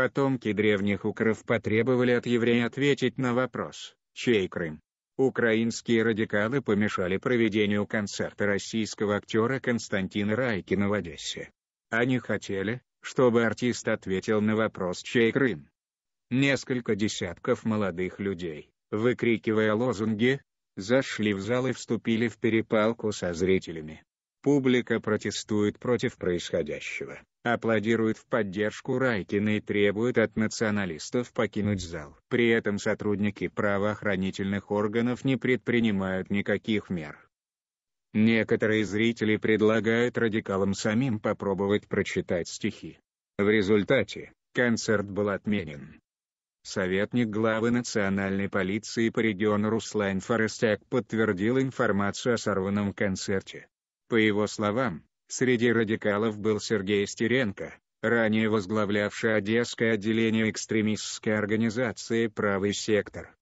Потомки древних укров потребовали от еврея ответить на вопрос, чей Крым. Украинские радикалы помешали проведению концерта российского актера Константина Райкина в Одессе. Они хотели, чтобы артист ответил на вопрос «Чей Крым?». Несколько десятков молодых людей, выкрикивая лозунги, зашли в зал и вступили в перепалку со зрителями. Публика протестует против происходящего, аплодирует в поддержку Райкина и требует от националистов покинуть зал. При этом сотрудники правоохранительных органов не предпринимают никаких мер. Некоторые зрители предлагают радикалам самим попробовать прочитать стихи. В результате, концерт был отменен. Советник главы национальной полиции по региону Руслан Форестяк подтвердил информацию о сорванном концерте. По его словам, среди радикалов был Сергей Стеренко, ранее возглавлявший Одесское отделение экстремистской организации «Правый сектор».